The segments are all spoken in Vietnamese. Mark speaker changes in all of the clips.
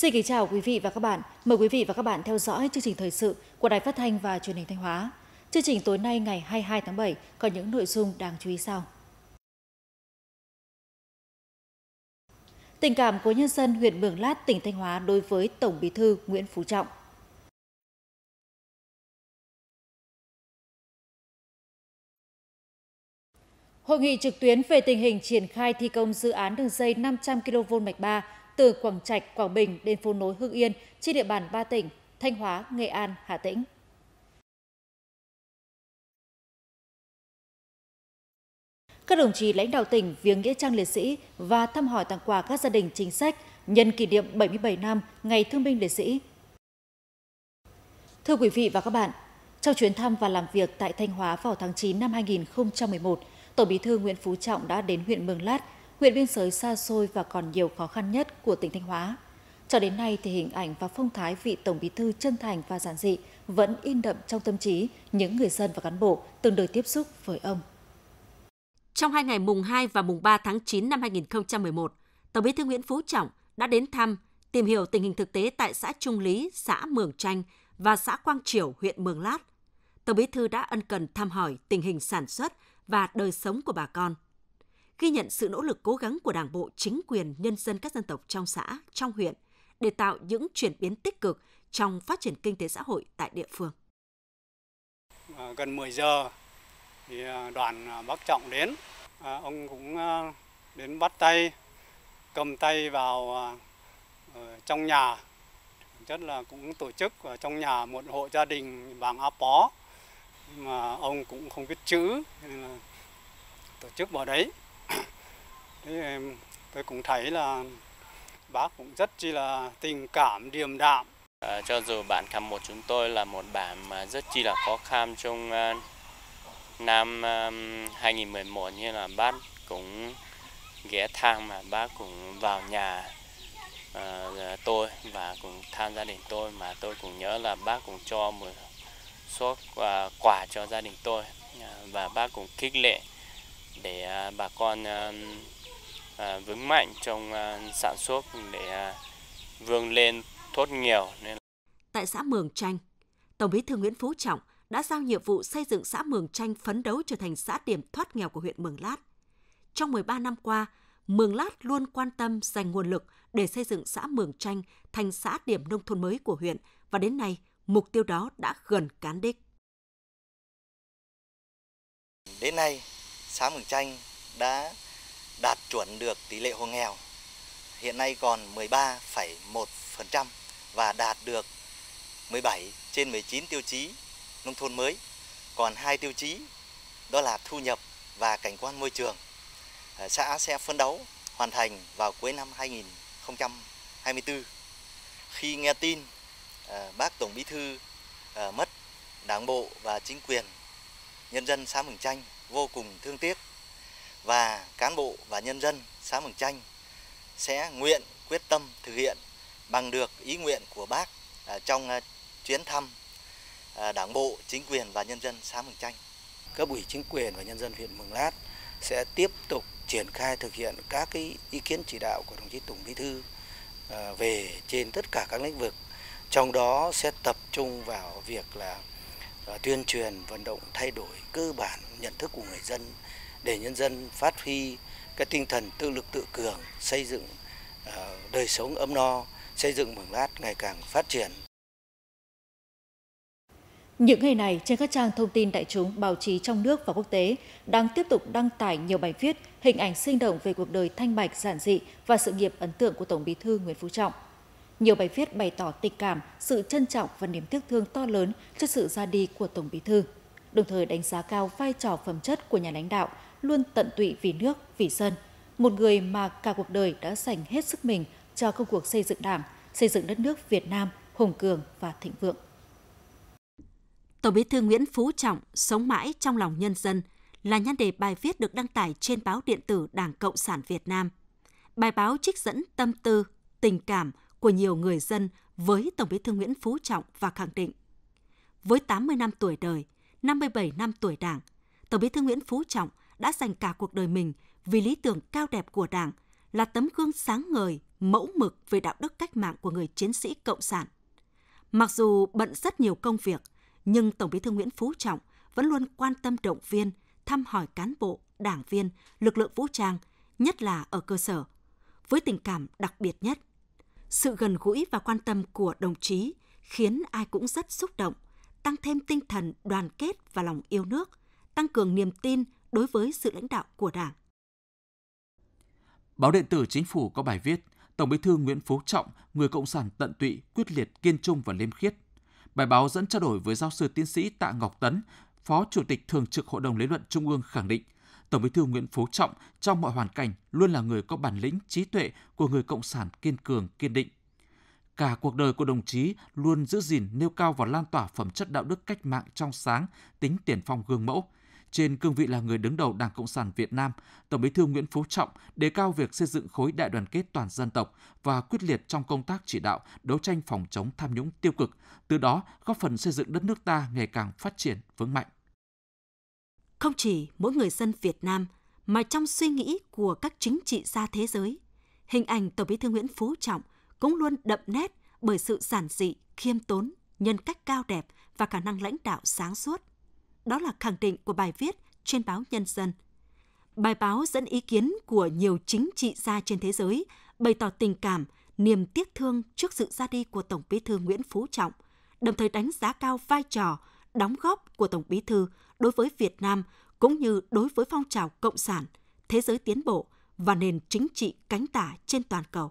Speaker 1: Xin kính chào quý vị và các bạn. Mời quý vị và các bạn theo dõi chương trình thời sự của Đài Phát thanh và Truyền hình Thanh Hóa. Chương trình tối nay ngày 22 tháng 7 có những nội dung đáng chú ý sau. Tình cảm của nhân dân huyện Mường Lát, tỉnh Thanh Hóa đối với Tổng Bí thư Nguyễn Phú Trọng. Hội nghị trực tuyến về tình hình triển khai thi công dự án đường dây 500 kV mạch 3 từ Quảng Trạch, Quảng Bình đến phố nối Hưng Yên trên địa bàn ba tỉnh Thanh Hóa, Nghệ An, Hà Tĩnh. Các đồng chí lãnh đạo tỉnh viếng nghĩa trang liệt sĩ và thăm hỏi tặng quà các gia đình chính sách nhân kỷ niệm 77 năm Ngày Thương binh Liệt sĩ. Thưa quý vị và các bạn, trong chuyến thăm và làm việc tại Thanh Hóa vào tháng 9 năm 2011, Tổng Bí thư Nguyễn Phú Trọng đã đến huyện Mường Lát huyện biên giới xa xôi và còn nhiều khó khăn nhất của tỉnh Thanh Hóa. Cho đến nay thì hình ảnh và phong thái vị Tổng Bí thư chân thành và giản dị vẫn in đậm trong tâm trí những người dân và cán bộ từng đời tiếp xúc với ông. Trong hai
Speaker 2: ngày mùng 2 và mùng 3 tháng 9 năm 2011, Tổng Bí thư Nguyễn Phú Trọng đã đến thăm, tìm hiểu tình hình thực tế tại xã Trung Lý, xã Mường Chanh và xã Quang Triều, huyện Mường Lát. Tổng Bí thư đã ân cần thăm hỏi tình hình sản xuất và đời sống của bà con – ghi nhận sự nỗ lực cố gắng của Đảng bộ, chính quyền, nhân dân các dân tộc trong xã, trong huyện để tạo những chuyển biến tích cực trong phát triển kinh tế xã hội tại địa phương.
Speaker 3: À, gần 10 giờ thì à, đoàn à, bác Trọng đến, ông cũng đến bắt tay, cầm tay vào trong nhà, chất là cũng tổ chức ở trong nhà một hộ gia đình bằng áp bó mà ông cũng không biết chữ nên là tổ chức vào đấy thế tôi cũng thấy là bác cũng rất chi là tình cảm điềm đạm à, cho dù bản khăm một chúng tôi là một bản mà rất chi là khó khăn trong uh, năm uh, 2011 như là bác cũng ghé thang mà bác cũng vào nhà uh, tôi và cũng tham gia đình tôi mà tôi cũng nhớ là bác cũng cho một số uh, quà cho gia đình tôi uh, và bác cũng khích lệ để uh, bà con uh, À, vững mạnh trong à, sản xuất để à, vươn lên thoát nghèo. Nên...
Speaker 2: Tại xã Mường Chanh, Tổng bí thư Nguyễn Phú Trọng đã giao nhiệm vụ xây dựng xã Mường Chanh phấn đấu trở thành xã điểm thoát nghèo của huyện Mường Lát. Trong 13 năm qua, Mường Lát luôn quan tâm dành nguồn lực để xây dựng xã Mường Chanh thành xã điểm nông thôn mới của huyện và đến nay mục tiêu đó đã gần cán đích.
Speaker 3: Đến nay, xã Mường Chanh đã đạt chuẩn được tỷ lệ hộ nghèo hiện nay còn 13,1% và đạt được 17 trên 19 tiêu chí nông thôn mới. Còn hai tiêu chí đó là thu nhập và cảnh quan môi trường. Ờ, xã sẽ phấn đấu hoàn thành vào cuối năm 2024. Khi nghe tin ờ, bác Tổng Bí Thư ờ, mất, Đảng bộ và chính quyền nhân dân xã Mường Chanh vô cùng thương tiếc và cán bộ và nhân dân xã Mường Chanh sẽ nguyện quyết tâm thực hiện bằng được ý nguyện của bác à, trong à, chuyến thăm à, Đảng bộ, chính quyền và nhân dân xã Mường Chanh. Cấp ủy chính quyền và nhân dân huyện Mường Lát sẽ tiếp tục triển khai thực hiện các cái ý kiến chỉ đạo của đồng chí Tổng Bí thư về trên tất cả các lĩnh vực. Trong đó sẽ tập trung vào việc là tuyên truyền vận động thay đổi cơ bản nhận thức của người dân để nhân dân phát huy cái tinh thần tự lực tự cường, xây dựng ờ, đời sống ấm no, xây dựng Mường Lát ngày càng phát triển.
Speaker 1: Những ngày này, trên các trang thông tin đại chúng, báo chí trong nước và quốc tế đang tiếp tục đăng tải nhiều bài viết, hình ảnh sinh động về cuộc đời thanh bạch, giản dị và sự nghiệp ấn tượng của Tổng bí thư Nguyễn Phú Trọng. Nhiều bài viết bày tỏ tình cảm, sự trân trọng và niềm tiếc thương to lớn trước sự ra đi của Tổng bí thư, đồng thời đánh giá cao vai trò phẩm chất của nhà lãnh đạo luôn tận tụy vì nước, vì dân. Một người mà cả cuộc đời đã dành hết sức mình cho công cuộc xây dựng đảng, xây dựng đất nước Việt Nam hùng cường và thịnh vượng.
Speaker 2: Tổng bí thư Nguyễn Phú Trọng sống mãi trong lòng nhân dân là nhan đề bài viết được đăng tải trên báo điện tử Đảng Cộng sản Việt Nam. Bài báo trích dẫn tâm tư, tình cảm của nhiều người dân với Tổng bí thư Nguyễn Phú Trọng và khẳng định với 80 năm tuổi đời, 57 năm tuổi Đảng, Tổng bí thư Nguyễn Phú Trọng đã dành cả cuộc đời mình vì lý tưởng cao đẹp của Đảng, là tấm gương sáng ngời, mẫu mực về đạo đức cách mạng của người chiến sĩ cộng sản. Mặc dù bận rất nhiều công việc, nhưng Tổng Bí thư Nguyễn Phú Trọng vẫn luôn quan tâm động viên, thăm hỏi cán bộ, đảng viên, lực lượng vũ trang, nhất là ở cơ sở, với tình cảm đặc biệt nhất. Sự gần gũi và quan tâm của đồng chí khiến ai cũng rất xúc động, tăng thêm tinh thần đoàn kết và lòng yêu nước, tăng cường niềm tin đối với sự lãnh đạo của Đảng.
Speaker 3: Báo điện tử Chính phủ có bài viết Tổng Bí thư Nguyễn Phú Trọng, người cộng sản tận tụy, quyết liệt, kiên trung và liêm khiết. Bài báo dẫn trao đổi với giáo sư tiến sĩ Tạ Ngọc Tấn, Phó Chủ tịch Thường trực Hội đồng Lý luận Trung ương khẳng định, Tổng Bí thư Nguyễn Phú Trọng trong mọi hoàn cảnh luôn là người có bản lĩnh, trí tuệ của người cộng sản kiên cường, kiên định. Cả cuộc đời của đồng chí luôn giữ gìn, nêu cao và lan tỏa phẩm chất đạo đức cách mạng trong sáng, tính tiền phong gương mẫu, trên cương vị là người đứng đầu Đảng Cộng sản Việt Nam, Tổng Bí thư Nguyễn Phú Trọng đề cao việc xây dựng khối đại đoàn kết toàn dân tộc và quyết liệt trong công tác chỉ đạo đấu tranh phòng chống tham nhũng tiêu cực, từ đó góp phần xây dựng đất nước ta ngày càng phát triển vững mạnh.
Speaker 2: Không chỉ mỗi người dân Việt Nam mà trong suy nghĩ của các chính trị gia thế giới, hình ảnh Tổng Bí thư Nguyễn Phú Trọng cũng luôn đậm nét bởi sự giản dị, khiêm tốn, nhân cách cao đẹp và khả năng lãnh đạo sáng suốt đó là khẳng định của bài viết trên báo Nhân dân. Bài báo dẫn ý kiến của nhiều chính trị gia trên thế giới bày tỏ tình cảm, niềm tiếc thương trước sự ra đi của Tổng Bí thư Nguyễn Phú Trọng, đồng thời đánh giá cao vai trò, đóng góp của Tổng Bí thư đối với Việt Nam cũng như đối với phong trào cộng sản, thế giới tiến bộ và nền chính trị cánh tả trên toàn cầu.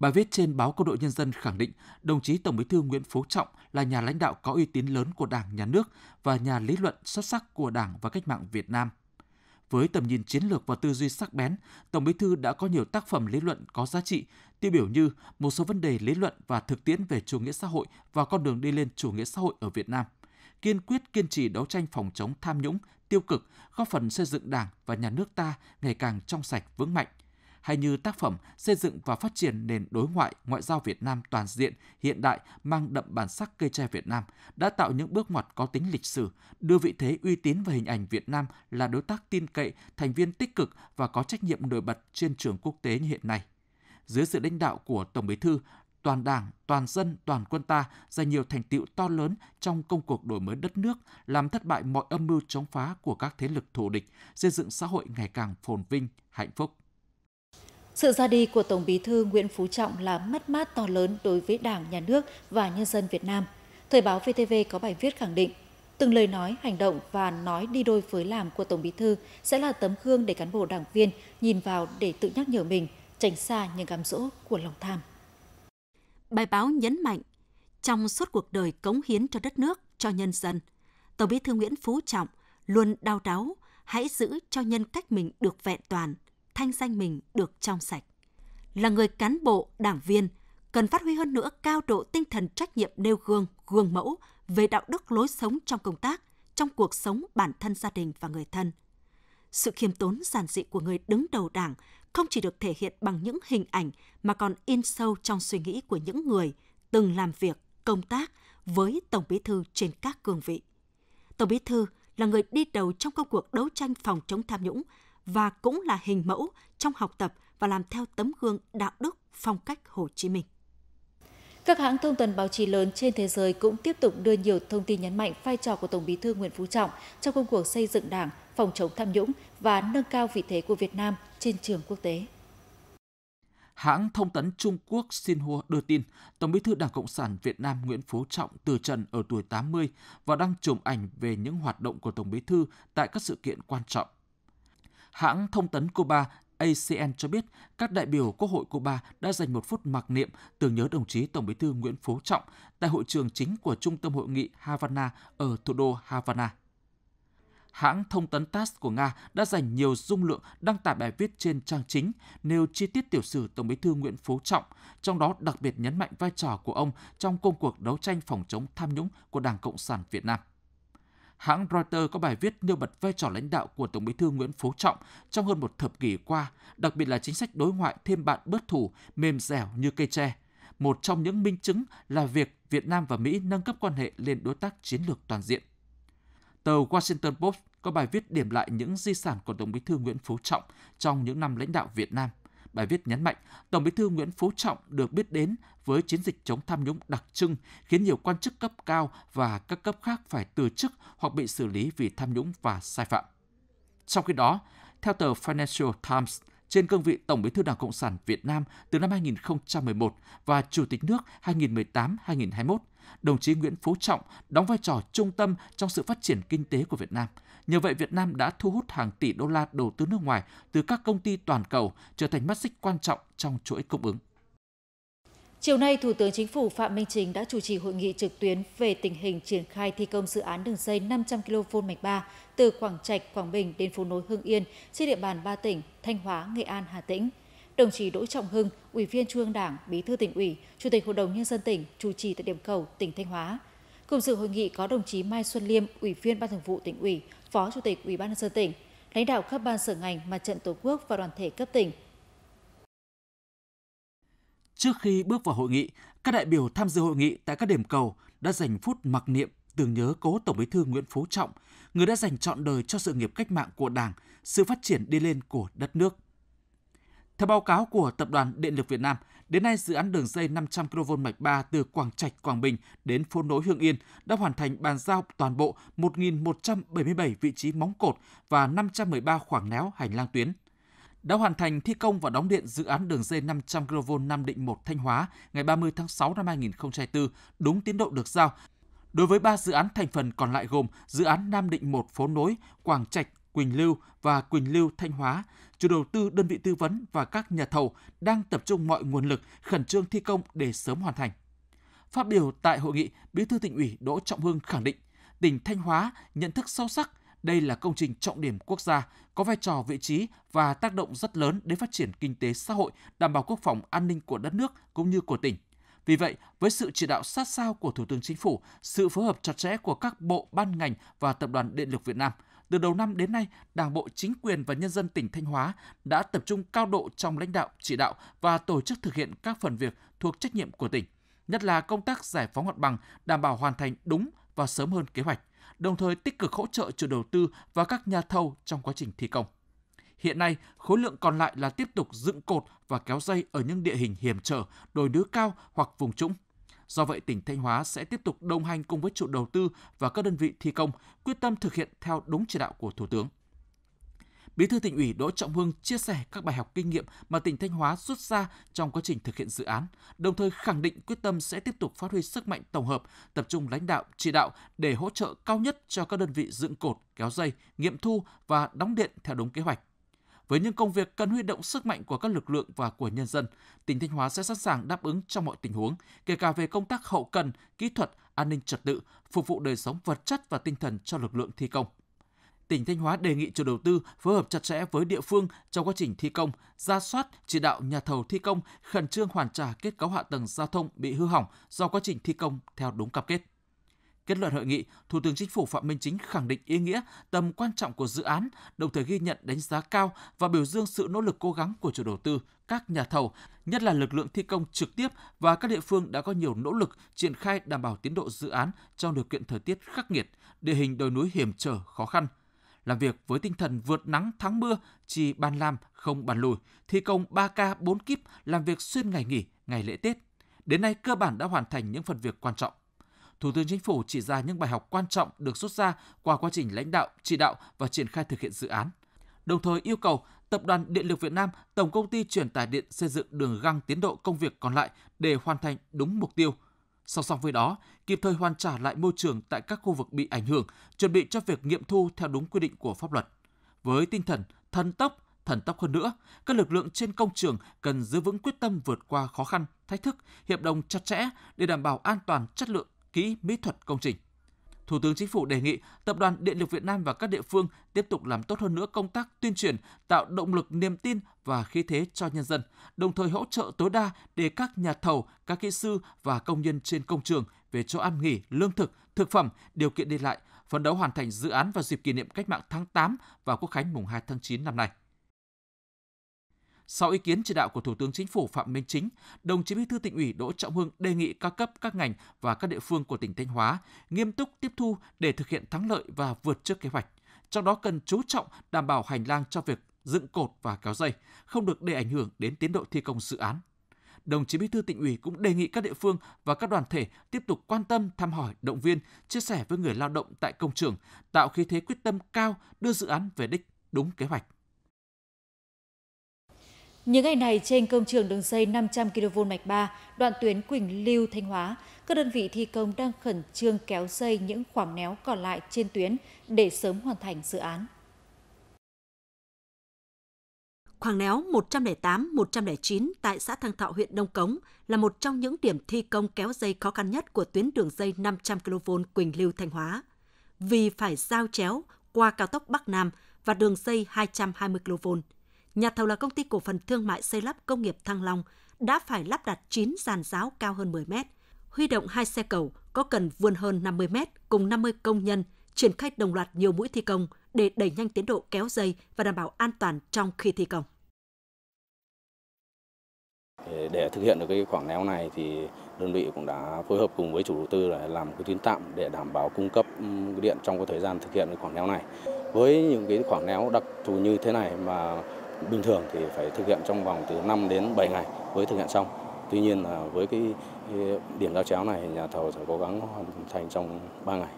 Speaker 3: Bài viết trên báo Quân đội Nhân dân khẳng định đồng chí Tổng Bí thư Nguyễn Phú Trọng là nhà lãnh đạo có uy tín lớn của Đảng, Nhà nước và nhà lý luận xuất sắc của Đảng và cách mạng Việt Nam. Với tầm nhìn chiến lược và tư duy sắc bén, Tổng Bí thư đã có nhiều tác phẩm lý luận có giá trị, tiêu biểu như một số vấn đề lý luận và thực tiễn về chủ nghĩa xã hội và con đường đi lên chủ nghĩa xã hội ở Việt Nam, kiên quyết kiên trì đấu tranh phòng chống tham nhũng, tiêu cực, góp phần xây dựng Đảng và nhà nước ta ngày càng trong sạch vững mạnh hay như tác phẩm xây dựng và phát triển nền đối ngoại ngoại giao Việt Nam toàn diện, hiện đại mang đậm bản sắc cây tre Việt Nam đã tạo những bước ngoặt có tính lịch sử, đưa vị thế uy tín và hình ảnh Việt Nam là đối tác tin cậy, thành viên tích cực và có trách nhiệm nổi bật trên trường quốc tế như hiện nay. Dưới sự lãnh đạo của Tổng Bí thư, toàn Đảng, toàn dân, toàn quân ta giành nhiều thành tựu to lớn trong công cuộc đổi mới đất nước, làm thất bại mọi âm mưu chống phá của các thế lực thù địch, xây dựng xã hội ngày càng phồn vinh, hạnh phúc.
Speaker 1: Sự ra đi của Tổng bí thư Nguyễn Phú Trọng là mất mát to lớn đối với Đảng, Nhà nước và nhân dân Việt Nam. Thời báo VTV có bài viết khẳng định, từng lời nói, hành động và nói đi đôi với làm của Tổng bí thư sẽ là tấm gương để cán bộ đảng viên nhìn vào để tự nhắc nhở mình, tránh xa những cám dỗ của lòng tham. Bài báo nhấn mạnh, trong suốt cuộc đời cống hiến cho đất nước,
Speaker 2: cho nhân dân, Tổng bí thư Nguyễn Phú Trọng luôn đau đáu, hãy giữ cho nhân cách mình được vẹn toàn – thanh danh mình được trong sạch. Là người cán bộ, đảng viên, cần phát huy hơn nữa cao độ tinh thần trách nhiệm nêu gương, gương mẫu về đạo đức lối sống trong công tác, trong cuộc sống bản thân gia đình và người thân. Sự khiêm tốn giản dị của người đứng đầu đảng không chỉ được thể hiện bằng những hình ảnh mà còn in sâu trong suy nghĩ của những người từng làm việc, công tác với Tổng Bí Thư trên các cương vị. Tổng Bí Thư là người đi đầu trong công cuộc đấu tranh phòng chống tham nhũng và cũng là hình mẫu trong học tập và làm theo tấm gương đạo đức phong cách Hồ
Speaker 1: Chí Minh. Các hãng thông tấn báo chí lớn trên thế giới cũng tiếp tục đưa nhiều thông tin nhấn mạnh vai trò của Tổng Bí thư Nguyễn Phú Trọng trong công cuộc xây dựng Đảng, phòng chống tham nhũng và nâng cao vị thế của Việt Nam trên trường quốc tế.
Speaker 3: Hãng thông tấn Trung Quốc Xinhua đưa tin, Tổng Bí thư Đảng Cộng sản Việt Nam Nguyễn Phú Trọng từ trần ở tuổi 80 và đang chụp ảnh về những hoạt động của Tổng Bí thư tại các sự kiện quan trọng Hãng thông tấn Cuba ACN cho biết các đại biểu Quốc hội Cuba đã dành một phút mặc niệm tưởng nhớ đồng chí Tổng bí thư Nguyễn Phú Trọng tại hội trường chính của Trung tâm Hội nghị Havana ở thủ đô Havana. Hãng thông tấn TASS của Nga đã dành nhiều dung lượng đăng tải bài viết trên trang chính nêu chi tiết tiểu sử Tổng bí thư Nguyễn Phú Trọng, trong đó đặc biệt nhấn mạnh vai trò của ông trong công cuộc đấu tranh phòng chống tham nhũng của Đảng Cộng sản Việt Nam hãng Reuters có bài viết nêu bật vai trò lãnh đạo của Tổng Bí thư Nguyễn Phú Trọng trong hơn một thập kỷ qua, đặc biệt là chính sách đối ngoại thêm bạn bớt thù mềm dẻo như cây tre. Một trong những minh chứng là việc Việt Nam và Mỹ nâng cấp quan hệ lên đối tác chiến lược toàn diện. Tờ Washington Post có bài viết điểm lại những di sản của Tổng Bí thư Nguyễn Phú Trọng trong những năm lãnh đạo Việt Nam – Bài viết nhấn mạnh, Tổng Bí thư Nguyễn Phú Trọng được biết đến với chiến dịch chống tham nhũng đặc trưng khiến nhiều quan chức cấp cao và các cấp khác phải từ chức hoặc bị xử lý vì tham nhũng và sai phạm. Trong khi đó, theo tờ Financial Times, trên cương vị Tổng Bí thư Đảng Cộng sản Việt Nam từ năm 2011 và Chủ tịch nước 2018-2021, đồng chí Nguyễn Phú Trọng đóng vai trò trung tâm trong sự phát triển kinh tế của Việt Nam – Nhờ vậy, Việt Nam đã thu hút hàng tỷ đô la đầu tư nước ngoài từ các công ty toàn cầu, trở thành mắt xích quan trọng trong chuỗi cung ứng.
Speaker 1: Chiều nay, Thủ tướng Chính phủ Phạm Minh Chính đã chủ trì hội nghị trực tuyến về tình hình triển khai thi công dự án đường dây 500 kV mạch 3 từ Quảng Trạch, Quảng Bình đến phố nối Hưng Yên trên địa bàn ba tỉnh Thanh Hóa, Nghệ An, Hà Tĩnh. Đồng chí Đỗ Trọng Hưng, Ủy viên Trung ương Đảng, Bí thư tỉnh ủy, Chủ tịch Hội đồng nhân dân tỉnh chủ trì tại điểm cầu tỉnh Thanh Hóa. Cùng dự hội nghị có đồng chí Mai Xuân Liêm, Ủy viên Ban Thường vụ tỉnh ủy, Phó Chủ tịch Ủy ban nhân dân tỉnh, lãnh đạo các ban sở ngành, mặt trận Tổ quốc và đoàn thể cấp tỉnh.
Speaker 3: Trước khi bước vào hội nghị, các đại biểu tham dự hội nghị tại các điểm cầu đã dành phút mặc niệm tưởng nhớ cố Tổng Bí thư Nguyễn Phú Trọng, người đã dành trọn đời cho sự nghiệp cách mạng của Đảng, sự phát triển đi lên của đất nước. Theo báo cáo của Tập đoàn Điện lực Việt Nam, Đến nay, dự án đường dây 500 kV mạch 3 từ Quảng Trạch, Quảng Bình đến phố nối Hương Yên đã hoàn thành bàn giao toàn bộ 1.177 vị trí móng cột và 513 khoảng néo hành lang tuyến đã hoàn thành thi công và đóng điện dự án đường dây 500 kV Nam Định 1 Thanh Hóa ngày 30 tháng 6 năm 2024 đúng tiến độ được giao. Đối với 3 dự án thành phần còn lại gồm dự án Nam Định 1 phố nối, Quảng Trạch Quỳnh Lưu và Quỳnh Lưu Thanh Hóa, chủ đầu tư đơn vị tư vấn và các nhà thầu đang tập trung mọi nguồn lực khẩn trương thi công để sớm hoàn thành. Phát biểu tại hội nghị, Bí thư tỉnh ủy Đỗ Trọng Hưng khẳng định, tỉnh Thanh Hóa nhận thức sâu sắc đây là công trình trọng điểm quốc gia, có vai trò vị trí và tác động rất lớn đến phát triển kinh tế xã hội, đảm bảo quốc phòng an ninh của đất nước cũng như của tỉnh. Vì vậy, với sự chỉ đạo sát sao của Thủ tướng Chính phủ, sự phối hợp chặt chẽ của các bộ, ban ngành và Tập đoàn Điện lực Việt Nam, từ đầu năm đến nay, Đảng bộ, chính quyền và nhân dân tỉnh Thanh Hóa đã tập trung cao độ trong lãnh đạo, chỉ đạo và tổ chức thực hiện các phần việc thuộc trách nhiệm của tỉnh, nhất là công tác giải phóng mặt bằng, đảm bảo hoàn thành đúng và sớm hơn kế hoạch, đồng thời tích cực hỗ trợ chủ đầu tư và các nhà thầu trong quá trình thi công. Hiện nay, khối lượng còn lại là tiếp tục dựng cột và kéo dây ở những địa hình hiểm trở, đồi núi cao hoặc vùng trũng. Do vậy, tỉnh Thanh Hóa sẽ tiếp tục đồng hành cùng với chủ đầu tư và các đơn vị thi công, quyết tâm thực hiện theo đúng chỉ đạo của Thủ tướng. Bí thư tỉnh ủy Đỗ Trọng Hưng chia sẻ các bài học kinh nghiệm mà tỉnh Thanh Hóa rút ra trong quá trình thực hiện dự án, đồng thời khẳng định quyết tâm sẽ tiếp tục phát huy sức mạnh tổng hợp, tập trung lãnh đạo, chỉ đạo để hỗ trợ cao nhất cho các đơn vị dựng cột, kéo dây, nghiệm thu và đóng điện theo đúng kế hoạch. Với những công việc cần huy động sức mạnh của các lực lượng và của nhân dân, tỉnh Thanh Hóa sẽ sẵn sàng đáp ứng trong mọi tình huống, kể cả về công tác hậu cần, kỹ thuật, an ninh trật tự, phục vụ đời sống vật chất và tinh thần cho lực lượng thi công tỉnh Thanh Hóa đề nghị chủ đầu tư phối hợp chặt chẽ với địa phương trong quá trình thi công, ra soát, chỉ đạo nhà thầu thi công khẩn trương hoàn trả kết cấu hạ tầng giao thông bị hư hỏng do quá trình thi công theo đúng cam kết. Kết luận hội nghị, Thủ tướng Chính phủ Phạm Minh Chính khẳng định ý nghĩa, tầm quan trọng của dự án, đồng thời ghi nhận đánh giá cao và biểu dương sự nỗ lực cố gắng của chủ đầu tư, các nhà thầu, nhất là lực lượng thi công trực tiếp và các địa phương đã có nhiều nỗ lực triển khai đảm bảo tiến độ dự án trong điều kiện thời tiết khắc nghiệt, địa hình đồi núi hiểm trở khó khăn. Làm việc với tinh thần vượt nắng thắng mưa, chỉ bàn làm không bàn lùi, thi công 3 k 4 kíp, làm việc xuyên ngày nghỉ, ngày lễ Tết. Đến nay cơ bản đã hoàn thành những phần việc quan trọng. Thủ tướng Chính phủ chỉ ra những bài học quan trọng được rút ra qua quá trình lãnh đạo, chỉ đạo và triển khai thực hiện dự án. Đồng thời yêu cầu Tập đoàn Điện lực Việt Nam, Tổng công ty truyền tải điện xây dựng đường găng tiến độ công việc còn lại để hoàn thành đúng mục tiêu. Song song với đó, kịp thời hoàn trả lại môi trường tại các khu vực bị ảnh hưởng, chuẩn bị cho việc nghiệm thu theo đúng quy định của pháp luật. Với tinh thần thần tốc, thần tốc hơn nữa, các lực lượng trên công trường cần giữ vững quyết tâm vượt qua khó khăn, thách thức, hiệp đồng chặt chẽ để đảm bảo an toàn chất lượng kỹ mỹ thuật công trình. Thủ tướng Chính phủ đề nghị Tập đoàn Điện lực Việt Nam và các địa phương tiếp tục làm tốt hơn nữa công tác tuyên truyền, tạo động lực niềm tin và khí thế cho nhân dân, đồng thời hỗ trợ tối đa để các nhà thầu, các kỹ sư và công nhân trên công trường về chỗ ăn nghỉ, lương thực, thực phẩm, điều kiện đi lại, phấn đấu hoàn thành dự án vào dịp kỷ niệm Cách mạng tháng 8 và Quốc khánh mùng 2 tháng 9 năm nay. Sau ý kiến chỉ đạo của Thủ tướng Chính phủ Phạm Minh Chính, đồng chí Bí thư tỉnh ủy Đỗ Trọng Hưng đề nghị các cấp các ngành và các địa phương của tỉnh Thanh Hóa nghiêm túc tiếp thu để thực hiện thắng lợi và vượt trước kế hoạch. Trong đó cần chú trọng đảm bảo hành lang cho việc dựng cột và kéo dây, không được để ảnh hưởng đến tiến độ thi công dự án. Đồng chí Bí thư tỉnh ủy cũng đề nghị các địa phương và các đoàn thể tiếp tục quan tâm thăm hỏi, động viên, chia sẻ với người lao động tại công trường, tạo khí thế quyết tâm cao đưa dự án về đích đúng kế hoạch.
Speaker 1: Những ngày này trên công trường đường dây 500 kV mạch 3, đoạn tuyến Quỳnh Lưu Thanh Hóa, các đơn vị thi công đang khẩn trương kéo dây những khoảng néo còn lại trên tuyến để sớm hoàn thành dự án. Khoảng néo 108-109
Speaker 2: tại xã Thăng Thọ, huyện Đông Cống là một trong những điểm thi công kéo dây khó khăn nhất của tuyến đường dây 500 kV Quỳnh Lưu Thanh Hóa. Vì phải giao chéo qua cao tốc Bắc Nam và đường dây 220 kV nhà thầu là công ty cổ phần thương mại xây lắp công nghiệp Thăng Long đã phải lắp đặt 9 giàn giáo cao hơn 10 mét, huy động hai xe cầu có cần vươn hơn 50 mét cùng 50 công nhân, triển khai đồng loạt nhiều mũi thi công để đẩy nhanh tiến độ kéo dây và đảm bảo an toàn trong khi thi công.
Speaker 3: Để thực hiện được cái khoảng néo này thì đơn vị cũng đã phối hợp cùng với chủ đầu tư là làm cái tuyến tạm để đảm bảo cung cấp ừ, điện trong cái thời gian thực hiện cái khoảng néo này. Với những cái khoảng néo đặc thù như thế này mà bình thường thì phải thực hiện trong vòng từ 5 đến 7 ngày mới thực hiện xong. Tuy nhiên là với cái điểm giao chéo này nhà thầu sẽ cố gắng hoàn thành trong 3 ngày.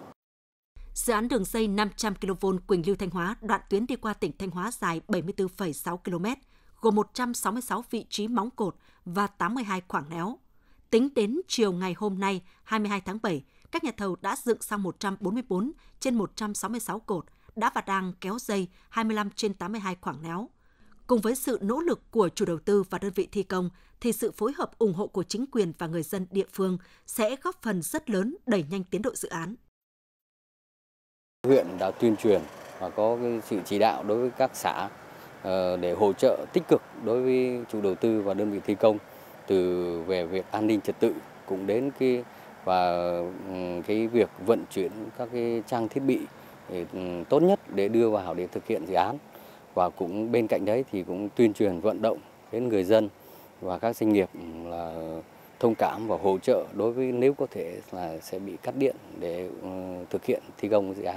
Speaker 2: Dự án đường dây 500 kV Quỳnh Lưu Thanh Hóa đoạn tuyến đi qua tỉnh Thanh Hóa dài 74,6 km, gồm 166 vị trí móng cột và 82 khoảng néo. Tính đến chiều ngày hôm nay, 22 tháng 7, các nhà thầu đã dựng xong 144 trên 166 cột, đã và đang kéo dây 25 trên 82 khoảng néo. Cùng với sự nỗ lực của chủ đầu tư và đơn vị thi công, thì sự phối hợp ủng hộ của chính quyền và người dân địa phương sẽ góp phần rất lớn đẩy nhanh tiến độ dự án.
Speaker 3: Huyện đã tuyên truyền và có cái sự chỉ đạo đối với các xã ờ, để hỗ trợ tích cực đối với chủ đầu tư và đơn vị thi công từ về việc an ninh trật tự cũng đến cái và ừ, cái việc vận chuyển các cái trang thiết bị ừ, tốt nhất để đưa vào để thực hiện dự án và cũng bên cạnh đấy thì cũng tuyên truyền vận động đến người dân và các doanh nghiệp là thông cảm và hỗ trợ đối với nếu có thể là sẽ bị cắt điện để ừ, thực hiện thi công dự án.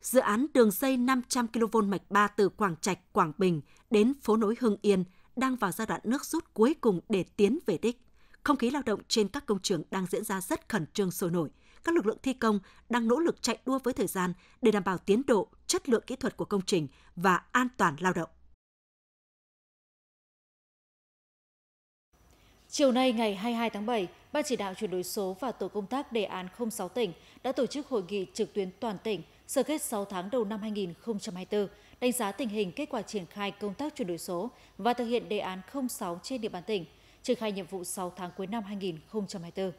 Speaker 2: Dự án đường dây 500 kV mạch 3 từ Quảng Trạch, Quảng Bình đến phố nối Hưng Yên đang vào giai đoạn nước rút cuối cùng để tiến về đích. Không khí lao động trên các công trường đang diễn ra rất khẩn trương sôi nổi các lực lượng thi công đang nỗ lực chạy đua với thời gian để đảm bảo tiến độ, chất lượng kỹ thuật của công trình và an toàn lao động.
Speaker 1: Chiều nay ngày 22 tháng 7, Ban chỉ đạo chuyển đổi số và tổ công tác đề án 06 tỉnh đã tổ chức hội nghị trực tuyến toàn tỉnh sơ kết 6 tháng đầu năm 2024, đánh giá tình hình kết quả triển khai công tác chuyển đổi số và thực hiện đề án 06 trên địa bàn tỉnh, triển khai nhiệm vụ 6 tháng cuối năm 2024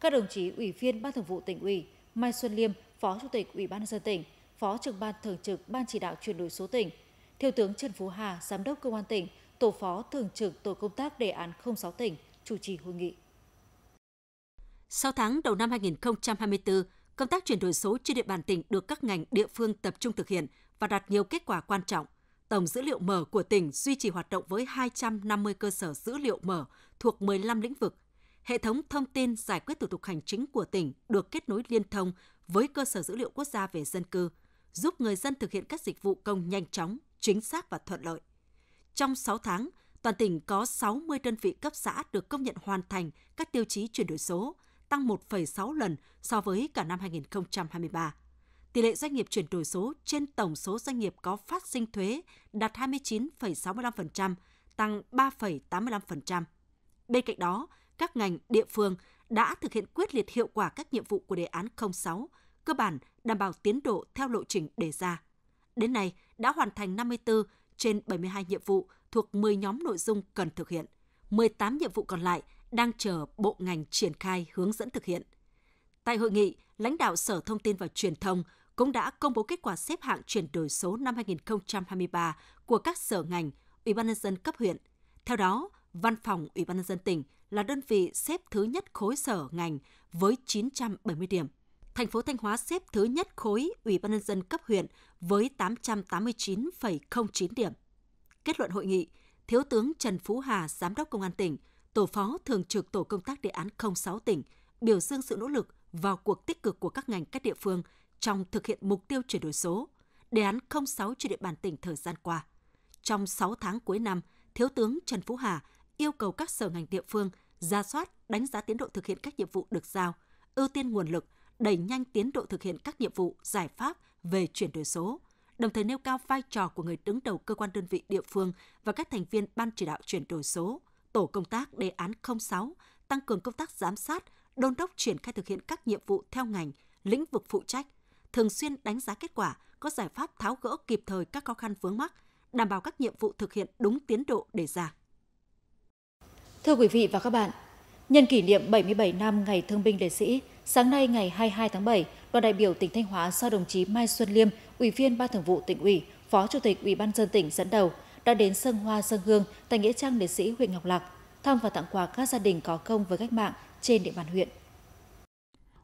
Speaker 1: các đồng chí Ủy viên Ban Thường vụ tỉnh ủy, Mai Xuân Liêm, Phó Chủ tịch Ủy ban nhân dân tỉnh, Phó trưởng ban thường trực Ban chỉ đạo chuyển đổi số tỉnh, Thiếu tướng Trần Phú Hà, Giám đốc Công an tỉnh, Tổ phó thường trực Tổ công tác đề án 06 tỉnh chủ trì hội nghị.
Speaker 2: 6 tháng đầu năm 2024, công tác chuyển đổi số trên địa bàn tỉnh được các ngành địa phương tập trung thực hiện và đạt nhiều kết quả quan trọng. Tổng dữ liệu mở của tỉnh duy trì hoạt động với 250 cơ sở dữ liệu mở thuộc 15 lĩnh vực hệ thống thông tin giải quyết thủ tục hành chính của tỉnh được kết nối liên thông với cơ sở dữ liệu quốc gia về dân cư, giúp người dân thực hiện các dịch vụ công nhanh chóng, chính xác và thuận lợi. Trong 6 tháng, toàn tỉnh có 60 đơn vị cấp xã được công nhận hoàn thành các tiêu chí chuyển đổi số, tăng 1,6 lần so với cả năm 2023. Tỷ lệ doanh nghiệp chuyển đổi số trên tổng số doanh nghiệp có phát sinh thuế đạt 29,65%, tăng 3,85%. Bên cạnh đó, các ngành địa phương đã thực hiện quyết liệt hiệu quả các nhiệm vụ của đề án 06, cơ bản đảm bảo tiến độ theo lộ trình đề ra. Đến nay, đã hoàn thành 54 trên 72 nhiệm vụ thuộc 10 nhóm nội dung cần thực hiện. 18 nhiệm vụ còn lại đang chờ bộ ngành triển khai hướng dẫn thực hiện. Tại hội nghị, lãnh đạo Sở Thông tin và Truyền thông cũng đã công bố kết quả xếp hạng chuyển đổi số năm 2023 của các sở ngành, Ủy ban nhân dân cấp huyện. Theo đó, Văn phòng Ủy ban nhân dân tỉnh là đơn vị xếp thứ nhất khối sở ngành với 970 điểm. Thành phố Thanh Hóa xếp thứ nhất khối Ủy ban nhân dân cấp huyện với 889,09 điểm. Kết luận hội nghị, Thiếu tướng Trần Phú Hà, Giám đốc Công an tỉnh, Tổ phó Thường trực Tổ công tác đề án 06 tỉnh, biểu dương sự nỗ lực vào cuộc tích cực của các ngành các địa phương trong thực hiện mục tiêu chuyển đổi số, đề án 06 trên địa bàn tỉnh thời gian qua. Trong 6 tháng cuối năm, Thiếu tướng Trần Phú Hà yêu cầu các sở ngành địa phương ra soát, đánh giá tiến độ thực hiện các nhiệm vụ được giao, ưu tiên nguồn lực, đẩy nhanh tiến độ thực hiện các nhiệm vụ, giải pháp về chuyển đổi số, đồng thời nêu cao vai trò của người đứng đầu cơ quan đơn vị địa phương và các thành viên ban chỉ đạo chuyển đổi số, tổ công tác đề án 06 tăng cường công tác giám sát, đôn đốc triển khai thực hiện các nhiệm vụ theo ngành, lĩnh vực phụ trách, thường xuyên đánh giá kết quả, có giải pháp tháo gỡ kịp thời các khó khăn vướng mắc, đảm bảo các nhiệm vụ thực hiện đúng tiến độ đề ra.
Speaker 1: Thưa quý vị và các bạn, nhân kỷ niệm 77 năm Ngày Thương binh Liệt sĩ, sáng nay ngày 22 tháng 7, đoàn đại biểu tỉnh Thanh Hóa do đồng chí Mai Xuân Liêm, Ủy viên Ban Thường vụ tỉnh ủy, Phó Chủ tịch Ủy ban dân tỉnh dẫn đầu đã đến sân hoa sân hương tại nghĩa trang liệt sĩ huyện Ngọc Lặc thăm và tặng quà các gia đình có công với cách mạng trên địa bàn huyện.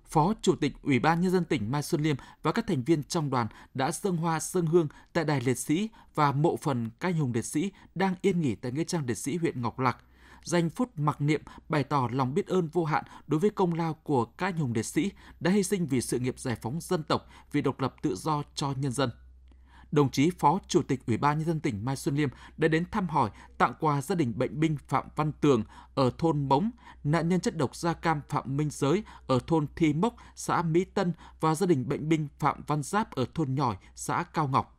Speaker 3: Phó Chủ tịch Ủy ban Nhân dân tỉnh Mai Xuân Liêm và các thành viên trong đoàn đã dâng hoa dâng hương tại đài liệt sĩ và mộ phần các anh hùng liệt sĩ đang yên nghỉ tại nghĩa trang liệt sĩ huyện Ngọc Lặc dành phút mặc niệm bày tỏ lòng biết ơn vô hạn đối với công lao của các anh hùng liệt sĩ đã hy sinh vì sự nghiệp giải phóng dân tộc, vì độc lập tự do cho nhân dân. Đồng chí Phó Chủ tịch Ủy ban Nhân dân tỉnh Mai Xuân Liêm đã đến thăm hỏi, tặng quà gia đình bệnh binh Phạm Văn Tường ở thôn Bống nạn nhân chất độc da cam Phạm Minh Giới ở thôn Thi Mốc, xã Mỹ Tân và gia đình bệnh binh Phạm Văn Giáp ở thôn Nhỏi, xã Cao Ngọc.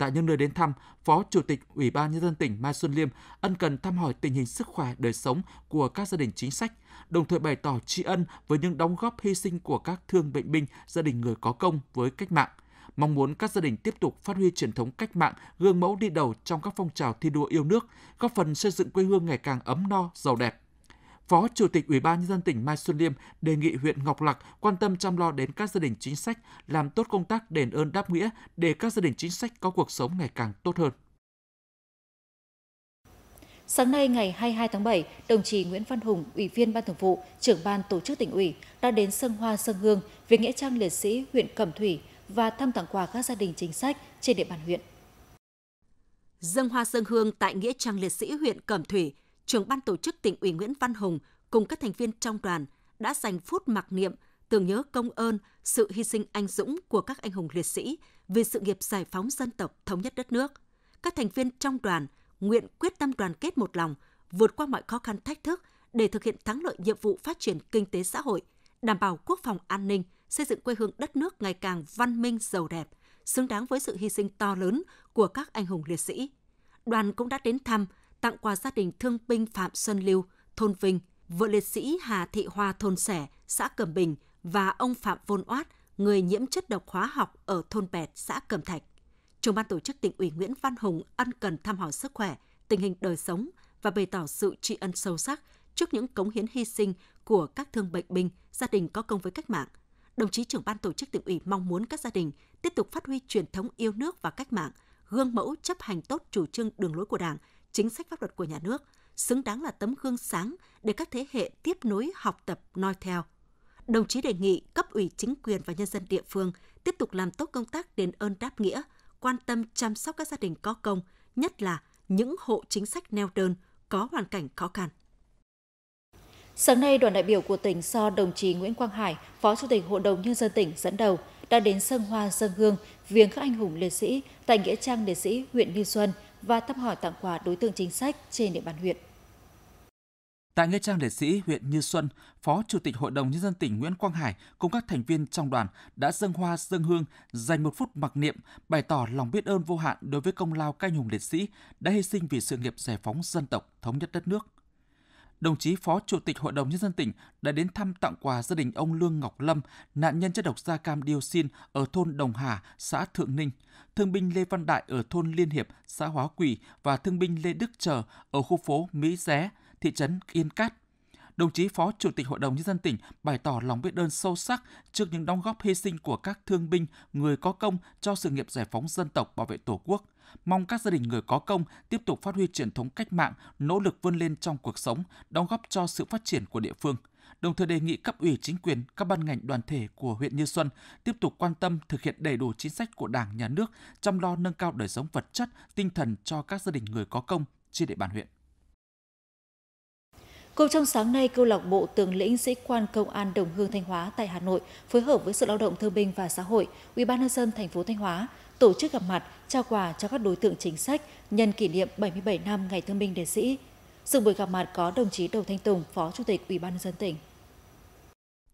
Speaker 3: Tại những nơi đến thăm, Phó Chủ tịch Ủy ban Nhân dân tỉnh Mai Xuân Liêm ân cần thăm hỏi tình hình sức khỏe đời sống của các gia đình chính sách, đồng thời bày tỏ tri ân với những đóng góp hy sinh của các thương bệnh binh, gia đình người có công với cách mạng mong muốn các gia đình tiếp tục phát huy truyền thống cách mạng, gương mẫu đi đầu trong các phong trào thi đua yêu nước, góp phần xây dựng quê hương ngày càng ấm no, giàu đẹp. Phó Chủ tịch Ủy ban nhân dân tỉnh Mai Xuân Liêm đề nghị huyện Ngọc Lặc quan tâm chăm lo đến các gia đình chính sách, làm tốt công tác đền ơn đáp nghĩa để các gia đình chính sách có cuộc sống ngày càng tốt hơn.
Speaker 1: Sáng nay ngày 22 tháng 7, đồng chí Nguyễn Văn Hùng, Ủy viên Ban Thường vụ, trưởng ban tổ chức tỉnh ủy đã đến sân hoa sân hương về nghĩa trang liệt sĩ huyện Cẩm Thủy và thăm tặng quà các gia đình chính sách trên địa bàn huyện. Dân hoa sân
Speaker 2: hương tại nghĩa trang liệt sĩ huyện Cẩm Thủy trưởng ban tổ chức tỉnh ủy Nguyễn Văn Hùng cùng các thành viên trong đoàn đã dành phút mặc niệm tưởng nhớ công ơn, sự hy sinh anh dũng của các anh hùng liệt sĩ vì sự nghiệp giải phóng dân tộc, thống nhất đất nước. Các thành viên trong đoàn nguyện quyết tâm đoàn kết một lòng, vượt qua mọi khó khăn thách thức để thực hiện thắng lợi nhiệm vụ phát triển kinh tế xã hội, đảm bảo quốc phòng an ninh, xây dựng quê hương đất nước ngày càng văn minh giàu đẹp, xứng đáng với sự hy sinh to lớn của các anh hùng liệt sĩ. Đoàn cũng đã đến thăm, tặng quà gia đình thương binh Phạm Xuân Lưu, thôn Vinh, vợ liệt sĩ Hà Thị Hoa thôn Sẻ, xã Cẩm Bình và ông Phạm Vôn Oát, người nhiễm chất độc hóa học ở thôn Bẹt, xã Cẩm Thạch. Trưởng ban tổ chức tỉnh ủy Nguyễn Văn Hùng ân cần thăm hỏi sức khỏe, tình hình đời sống và bày tỏ sự tri ân sâu sắc trước những cống hiến hy sinh của các thương bệnh binh, gia đình có công với cách mạng. Đồng chí trưởng ban tổ chức tỉnh ủy mong muốn các gia đình tiếp tục phát huy truyền thống yêu nước và cách mạng, gương mẫu chấp hành tốt chủ trương đường lối của Đảng, chính sách pháp luật của nhà nước, xứng đáng là tấm gương sáng để các thế hệ tiếp nối học tập noi theo. Đồng chí đề nghị cấp ủy chính quyền và nhân dân địa phương tiếp tục làm tốt công tác đền ơn đáp nghĩa, quan tâm chăm sóc các gia đình có công, nhất là những hộ chính sách neo đơn có hoàn cảnh khó khăn.
Speaker 1: Sáng nay, đoàn đại biểu của tỉnh do đồng chí Nguyễn Quang Hải, Phó Chủ tịch Hội đồng Nhân dân tỉnh dẫn đầu đã đến sân hoa dân hương viếng các anh hùng liệt sĩ tại Nghĩa trang liệt sĩ huyện Nghi Xuân – và thăm hỏi tặng quà đối tượng chính sách trên địa bàn huyện.
Speaker 3: Tại Nghĩa trang Liệt sĩ huyện Như Xuân, Phó Chủ tịch Hội đồng Nhân dân tỉnh Nguyễn Quang Hải cùng các thành viên trong đoàn đã dâng hoa dâng hương, dành một phút mặc niệm, bày tỏ lòng biết ơn vô hạn đối với công lao canh hùng liệt sĩ đã hy sinh vì sự nghiệp giải phóng dân tộc, thống nhất đất nước – đồng chí Phó Chủ tịch Hội đồng Nhân dân tỉnh đã đến thăm tặng quà gia đình ông Lương Ngọc Lâm, nạn nhân chất độc da cam dioxin ở thôn Đồng Hà, xã Thượng Ninh, thương binh Lê Văn Đại ở thôn Liên Hiệp, xã Hóa Quỷ và thương binh Lê Đức Trở ở khu phố Mỹ Ré, thị trấn Yên Cát, đồng chí Phó Chủ tịch Hội đồng Nhân dân tỉnh bày tỏ lòng biết ơn sâu sắc trước những đóng góp hy sinh của các thương binh, người có công cho sự nghiệp giải phóng dân tộc bảo vệ Tổ quốc. Mong các gia đình người có công tiếp tục phát huy truyền thống cách mạng, nỗ lực vươn lên trong cuộc sống, đóng góp cho sự phát triển của địa phương đồng thời đề nghị cấp ủy chính quyền, các ban ngành đoàn thể của huyện Như Xuân tiếp tục quan tâm thực hiện đầy đủ chính sách của Đảng, Nhà nước, chăm lo nâng cao đời sống vật chất, tinh thần cho các gia đình người có công trên địa bàn huyện.
Speaker 1: Cũng trong sáng nay, câu lạc bộ tướng lĩnh sĩ quan công an Đồng Hương Thanh Hóa tại Hà Nội phối hợp với Sở Lao động Thương binh và Xã hội, ủy ban nhân dân thành phố Thanh Hóa tổ chức gặp mặt trao quà cho các đối tượng chính sách nhân kỷ niệm 77 năm Ngày Thương binh Liệt sĩ. Sự buổi gặp mặt có đồng chí Đầu Thanh Tùng, Phó Chủ tịch ủy ban nhân dân tỉnh.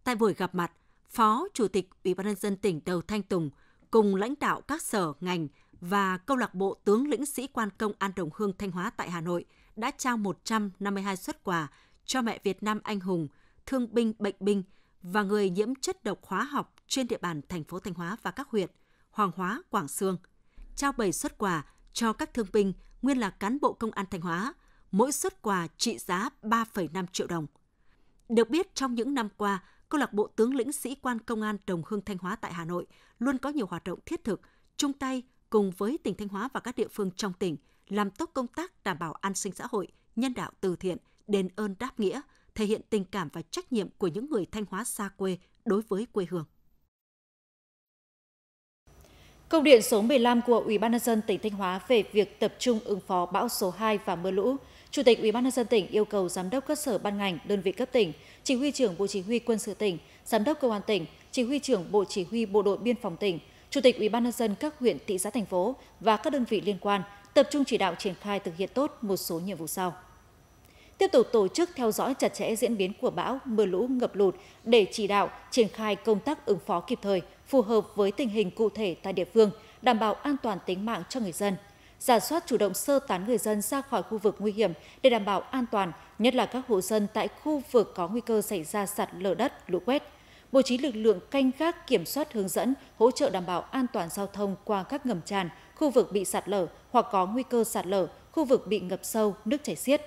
Speaker 2: Tại buổi gặp mặt, Phó Chủ tịch ủy ban nhân dân tỉnh Đầu Thanh Tùng cùng lãnh đạo các sở ngành và câu lạc bộ tướng lĩnh sĩ quan công an Đồng Hương Thanh Hóa tại Hà Nội đã trao 152 xuất quà cho mẹ Việt Nam anh hùng, thương binh bệnh binh và người nhiễm chất độc hóa học trên địa bàn thành phố Thanh Hóa và các huyện Hoàng Hóa, Quảng Sương, trao 7 xuất quà cho các thương binh nguyên là cán bộ công an Thanh Hóa, mỗi xuất quà trị giá 3,5 triệu đồng. Được biết trong những năm qua, câu lạc bộ tướng lĩnh sĩ quan công an Đồng Hương Thanh Hóa tại Hà Nội luôn có nhiều hoạt động thiết thực, chung tay cùng với tỉnh Thanh Hóa và các địa phương trong tỉnh làm tốt công tác đảm bảo an sinh xã hội, nhân đạo từ thiện – đền ơn đáp nghĩa, thể hiện tình cảm và trách nhiệm của những người Thanh Hóa xa quê đối với quê hương.
Speaker 1: Công điện số 15 của Ủy ban nhân dân tỉnh Thanh Hóa về việc tập trung ứng phó bão số 2 và mưa lũ, Chủ tịch Ủy ban nhân dân tỉnh yêu cầu giám đốc các sở ban ngành, đơn vị cấp tỉnh, chỉ huy trưởng Bộ Chỉ huy Quân sự tỉnh, giám đốc công an tỉnh, chỉ huy trưởng Bộ Chỉ huy Bộ đội Biên phòng tỉnh, Chủ tịch Ủy ban nhân dân các huyện, thị xã thành phố và các đơn vị liên quan tập trung chỉ đạo triển khai thực hiện tốt một số nhiệm vụ sau tiếp tục tổ chức theo dõi chặt chẽ diễn biến của bão, mưa lũ, ngập lụt để chỉ đạo triển khai công tác ứng phó kịp thời, phù hợp với tình hình cụ thể tại địa phương, đảm bảo an toàn tính mạng cho người dân. Giả soát chủ động sơ tán người dân ra khỏi khu vực nguy hiểm để đảm bảo an toàn, nhất là các hộ dân tại khu vực có nguy cơ xảy ra sạt lở đất, lũ quét. Bố trí lực lượng canh gác kiểm soát hướng dẫn, hỗ trợ đảm bảo an toàn giao thông qua các ngầm tràn, khu vực bị sạt lở hoặc có nguy cơ sạt lở, khu vực bị ngập sâu, nước chảy xiết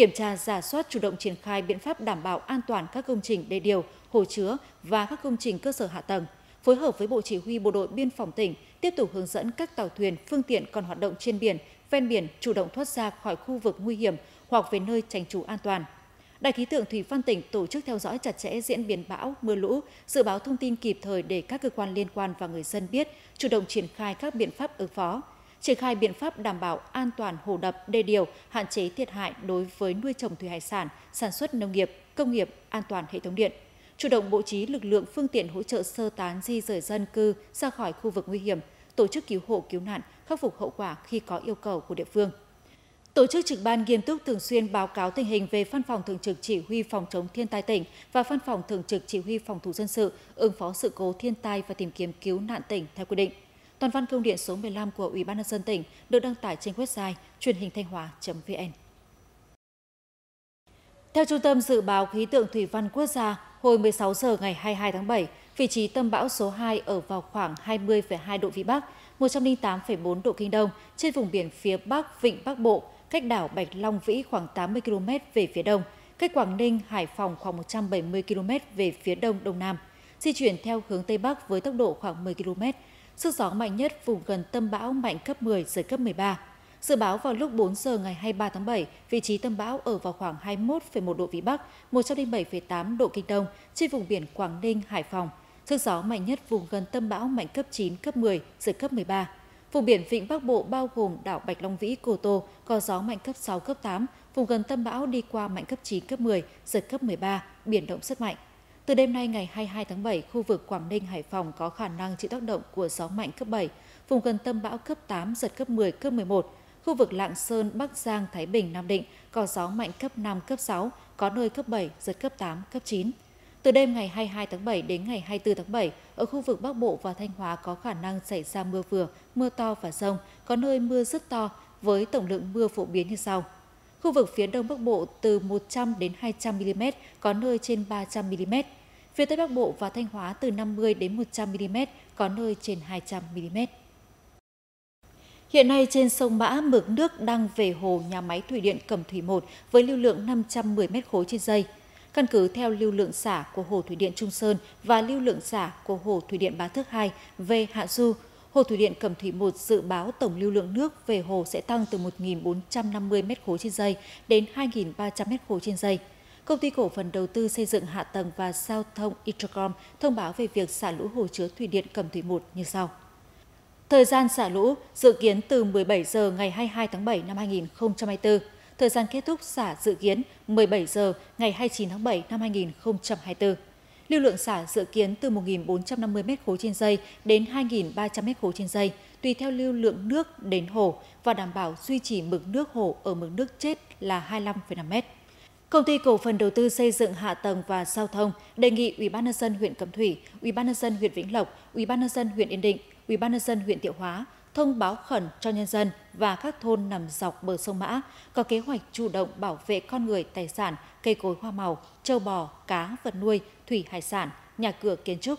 Speaker 1: kiểm tra giả soát chủ động triển khai biện pháp đảm bảo an toàn các công trình đê điều, hồ chứa và các công trình cơ sở hạ tầng, phối hợp với Bộ Chỉ huy Bộ đội Biên phòng tỉnh tiếp tục hướng dẫn các tàu thuyền, phương tiện còn hoạt động trên biển, ven biển chủ động thoát ra khỏi khu vực nguy hiểm hoặc về nơi tránh trú an toàn. Đại khí tượng Thủy Văn tỉnh tổ chức theo dõi chặt chẽ diễn biến bão, mưa lũ, dự báo thông tin kịp thời để các cơ quan liên quan và người dân biết, chủ động triển khai các biện pháp ứng phó triển khai biện pháp đảm bảo an toàn hồ đập, đê điều, hạn chế thiệt hại đối với nuôi trồng thủy hải sản, sản xuất nông nghiệp, công nghiệp, an toàn hệ thống điện. Chủ động bố trí lực lượng phương tiện hỗ trợ sơ tán di rời dân cư ra khỏi khu vực nguy hiểm, tổ chức cứu hộ cứu nạn, khắc phục hậu quả khi có yêu cầu của địa phương. Tổ chức trực ban nghiêm túc thường xuyên báo cáo tình hình về Văn phòng Thường trực Chỉ huy Phòng chống thiên tai tỉnh và Văn phòng Thường trực Chỉ huy Phòng thủ dân sự ứng phó sự cố thiên tai và tìm kiếm cứu nạn tỉnh theo quy định toàn văn công điện số 15 của Ủy ban nhân dân tỉnh được đăng tải trên website truyền hình thanh hóa.vn. Theo Trung tâm Dự báo Khí tượng Thủy văn Quốc gia, hồi 16 giờ ngày 22 tháng 7, vị trí tâm bão số 2 ở vào khoảng 20,2 độ Vĩ Bắc, 108,4 độ Kinh Đông trên vùng biển phía Bắc Vịnh Bắc Bộ, cách đảo Bạch Long Vĩ khoảng 80 km về phía đông, cách Quảng Ninh, Hải Phòng khoảng 170 km về phía đông đông nam, di chuyển theo hướng Tây Bắc với tốc độ khoảng 10 km, sức gió mạnh nhất vùng gần tâm bão mạnh cấp 10, giật cấp 13. Dự báo vào lúc 4 giờ ngày 23 tháng 7, vị trí tâm bão ở vào khoảng 21,1 độ Vĩ Bắc, 107,8 độ Kinh Đông, trên vùng biển Quảng Ninh, Hải Phòng. Sức gió mạnh nhất vùng gần tâm bão mạnh cấp 9, cấp 10, giật cấp 13. Vùng biển Vịnh Bắc Bộ bao gồm đảo Bạch Long Vĩ, Cô Tô có gió mạnh cấp 6, cấp 8. Vùng gần tâm bão đi qua mạnh cấp 9, cấp 10, giật cấp 13, biển động rất mạnh. Từ đêm nay ngày 22 tháng 7, khu vực Quảng Ninh, Hải Phòng có khả năng chịu tác động của gió mạnh cấp 7, vùng gần tâm bão cấp 8, giật cấp 10, cấp 11. Khu vực Lạng Sơn, Bắc Giang, Thái Bình, Nam Định có gió mạnh cấp 5, cấp 6, có nơi cấp 7, giật cấp 8, cấp 9. Từ đêm ngày 22 tháng 7 đến ngày 24 tháng 7, ở khu vực Bắc Bộ và Thanh Hóa có khả năng xảy ra mưa vừa, mưa to và rông, có nơi mưa rất to với tổng lượng mưa phổ biến như sau. Khu vực phía Đông Bắc Bộ từ 100 đến 200 mm, có nơi trên 300 mm Phía Tây Bắc Bộ và Thanh Hóa từ 50 đến 100 mm, có nơi trên 200 mm. Hiện nay trên sông Mã, mực nước đang về hồ nhà máy thủy điện Cẩm Thủy 1 với lưu lượng 510 m khối trên giây. Căn cứ theo lưu lượng xả của hồ thủy điện Trung Sơn và lưu lượng xả của hồ thủy điện Bá Thước 2 về hạ du, hồ thủy điện Cẩm Thủy 1 dự báo tổng lưu lượng nước về hồ sẽ tăng từ 1.450 m khối trên giây đến 2.300 m khối trên giây. Công ty cổ phần đầu tư xây dựng hạ tầng và giao thông Itracom thông báo về việc xả lũ hồ chứa thủy điện Cẩm Thủy 1 như sau. Thời gian xả lũ dự kiến từ 17 giờ ngày 22 tháng 7 năm 2024. Thời gian kết thúc xả dự kiến 17 giờ ngày 29 tháng 7 năm 2024. Lưu lượng xả dự kiến từ 1.450 m3 trên dây đến 2.300 m3 trên dây, tùy theo lưu lượng nước đến hồ và đảm bảo duy trì mực nước hồ ở mực nước chết là 25,5 m. Công ty cổ phần đầu tư xây dựng hạ tầng và giao thông đề nghị Ủy ban Nhân dân huyện Cẩm Thủy, Ủy ban Nhân dân huyện Vĩnh Lộc, Ủy ban Nhân dân huyện Yên Định, Ủy ban Nhân dân huyện Thiệu Hóa thông báo khẩn cho nhân dân và các thôn nằm dọc bờ sông Mã có kế hoạch chủ động bảo vệ con người, tài sản, cây cối hoa màu, châu bò, cá, vật nuôi, thủy hải sản, nhà cửa kiến trúc.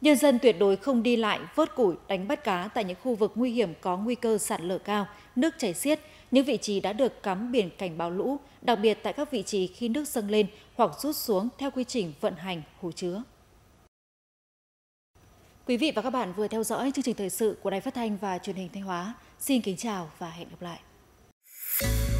Speaker 1: Nhân dân tuyệt đối không đi lại, vớt củi, đánh bắt cá tại những khu vực nguy hiểm có nguy cơ sạt lở cao, nước chảy xiết, những vị trí đã được cắm biển cảnh báo lũ, đặc biệt tại các vị trí khi nước dâng lên hoặc rút xuống theo quy trình vận hành hồ chứa. Quý vị và các bạn vừa theo dõi chương trình thời sự của Đài Phát thanh và Truyền hình Thanh Hóa. Xin kính chào và hẹn gặp lại.